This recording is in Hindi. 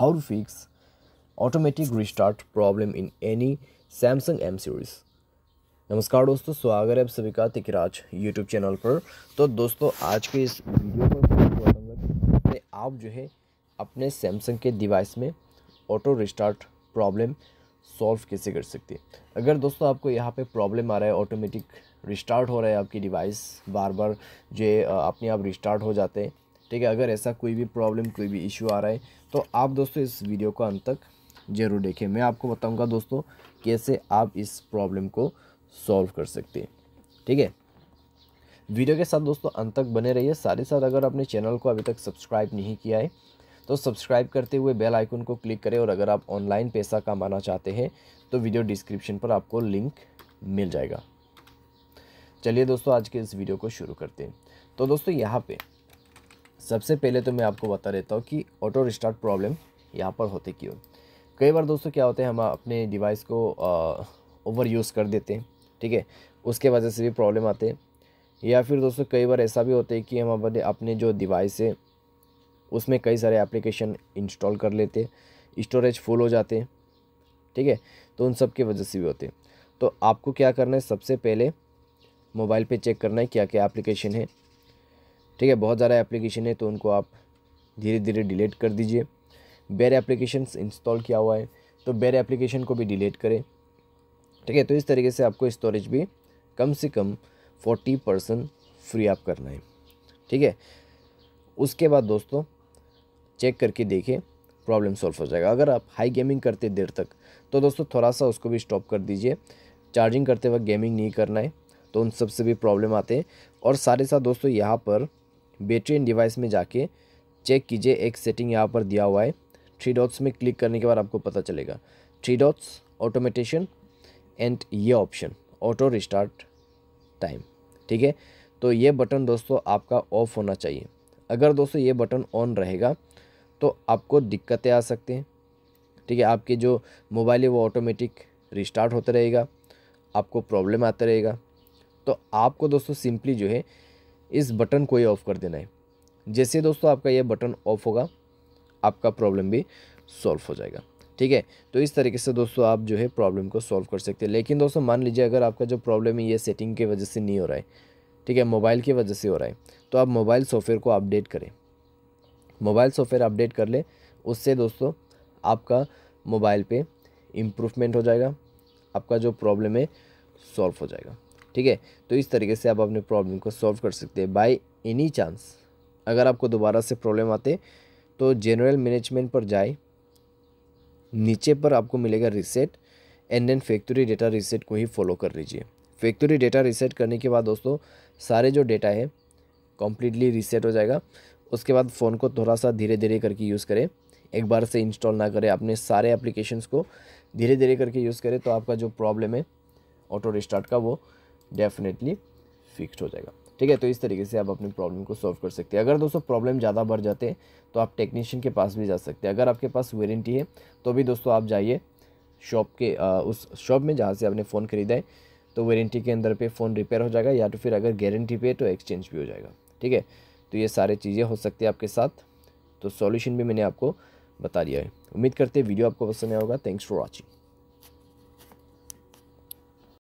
how to fix automatic restart problem in any Samsung M series नमस्कार दोस्तों स्वागत है आप सभी का तिकराज यूट्यूब चैनल पर तो दोस्तों आज के इस वीडियो पर कि आप जो है अपने सैमसंग के डिवाइस में ऑटो रिस्टार्ट प्रॉब्लम सॉल्व कैसे कर सकते हैं अगर दोस्तों आपको यहाँ पे प्रॉब्लम आ रहा है ऑटोमेटिक रिस्टार्ट हो रहा है आपकी डिवाइस बार बार जो अपने आप रिस्टार्ट हो जाते हैं ठीक है अगर ऐसा कोई भी प्रॉब्लम कोई भी इशू आ रहा है तो आप दोस्तों इस वीडियो को अंत तक ज़रूर देखें मैं आपको बताऊंगा दोस्तों कैसे आप इस प्रॉब्लम को सॉल्व कर सकते हैं ठीक है वीडियो के साथ दोस्तों अंत तक बने रहिए साथ ही साथ अगर आपने चैनल को अभी तक सब्सक्राइब नहीं किया है तो सब्सक्राइब करते हुए बेल आइकन को क्लिक करें और अगर आप ऑनलाइन पैसा कमाना चाहते हैं तो वीडियो डिस्क्रिप्शन पर आपको लिंक मिल जाएगा चलिए दोस्तों आज के इस वीडियो को शुरू करते हैं तो दोस्तों यहाँ पर सबसे पहले तो मैं आपको बता देता हूँ कि ऑटो रिस्टार्ट प्रॉब्लम यहाँ पर होती क्यों कई बार दोस्तों क्या होते हैं हम अपने डिवाइस को ओवर यूज़ कर देते हैं ठीक है उसके वजह से भी प्रॉब्लम आते हैं या फिर दोस्तों कई बार ऐसा भी होता है कि हम अपने अपने जो डिवाइस है उसमें कई सारे एप्लीकेशन इंस्टॉल कर लेते हैं स्टोरेज फुल हो जाते हैं ठीक है तो उन सब की वजह से भी होते हैं तो आपको क्या करना है सबसे पहले मोबाइल पे चेक करना है क्या क्या एप्लीकेशन है ठीक है बहुत ज़्यादा एप्लीकेशन है तो उनको आप धीरे धीरे डिलीट कर दीजिए बेर एप्लीकेशन इंस्टॉल किया हुआ है तो बेर एप्लीकेशन को भी डिलीट करें ठीक है तो इस तरीके से आपको स्टोरेज भी कम से कम फोर्टी परसेंट फ्री आप करना है ठीक है उसके बाद दोस्तों चेक करके देखें प्रॉब्लम सॉल्व हो जाएगा अगर आप हाई गेमिंग करते देर तक तो दोस्तों थोड़ा सा उसको भी स्टॉप कर दीजिए चार्जिंग करते वक्त गेमिंग नहीं करना है तो उन सबसे भी प्रॉब्लम आते हैं और सारे साथ दोस्तों यहाँ पर बैटरी एंड डिवाइस में जाके चेक कीजिए एक सेटिंग यहाँ पर दिया हुआ है थ्री डॉट्स में क्लिक करने के बाद आपको पता चलेगा थ्री डॉट्स ऑटोमेटेशन एंड ये ऑप्शन ऑटो रिस्टार्ट टाइम ठीक है तो ये बटन दोस्तों आपका ऑफ होना चाहिए अगर दोस्तों ये बटन ऑन रहेगा तो आपको दिक्कतें आ सकती हैं ठीक है आपके जो मोबाइल है वो ऑटोमेटिक रिस्टार्ट होता रहेगा आपको प्रॉब्लम आता रहेगा तो आपको दोस्तों सिंपली जो है इस बटन को ही ऑफ़ कर देना है जैसे दोस्तों आपका ये बटन ऑफ होगा आपका प्रॉब्लम भी सॉल्व हो जाएगा ठीक है तो इस तरीके से दोस्तों आप जो है प्रॉब्लम को सॉल्व कर सकते हैं लेकिन दोस्तों मान लीजिए अगर आपका जो प्रॉब्लम है ये सेटिंग की वजह से नहीं हो रहा है ठीक है मोबाइल की वजह से हो रहा है तो आप मोबाइल सॉफ्टवेयर को अपडेट करें मोबाइल सॉफ्टवेयर अपडेट कर ले उससे दोस्तों आपका मोबाइल पे इम्प्रूवमेंट हो जाएगा आपका जो प्रॉब्लम है सॉल्व हो जाएगा ठीक है तो इस तरीके से आप अपने प्रॉब्लम को सॉल्व कर सकते हैं बाय एनी चांस अगर आपको दोबारा से प्रॉब्लम आते तो जनरल मैनेजमेंट पर जाए नीचे पर आपको मिलेगा reset and then factory data reset को ही फॉलो कर लीजिए फैक्ट्री डेटा रिसेट करने के बाद दोस्तों सारे जो डेटा है कम्प्लीटली रिसेट हो जाएगा उसके बाद फ़ोन को थोड़ा सा धीरे धीरे करके यूज़ करें एक बार से इंस्टॉल ना करें अपने सारे एप्लीकेशंस को धीरे धीरे करके यूज़ करें तो आपका जो प्रॉब्लम है ऑटो रिस्टार्ट का वो डेफिनेटली फिक्सड हो जाएगा ठीक है तो इस तरीके से आप अपनी प्रॉब्लम को सॉल्व कर सकते हैं अगर दोस्तों प्रॉब्लम ज़्यादा बढ़ जाते हैं तो आप टेक्नीशियन के पास भी जा सकते हैं अगर आपके पास वारंटी है तो भी दोस्तों आप जाइए शॉप के आ, उस शॉप में जहाँ से आपने फ़ोन खरीदा है तो वारंटी के अंदर पे फ़ोन रिपेयर हो जाएगा या तो फिर अगर गारंटी पे तो एक्सचेंज भी हो जाएगा ठीक है तो ये सारे चीज़ें हो सकती है आपके साथ तो सॉल्यूशन भी मैंने आपको बता दिया है उम्मीद करते वीडियो आपको पसंद आया होगा थैंक्स फॉर वॉचिंग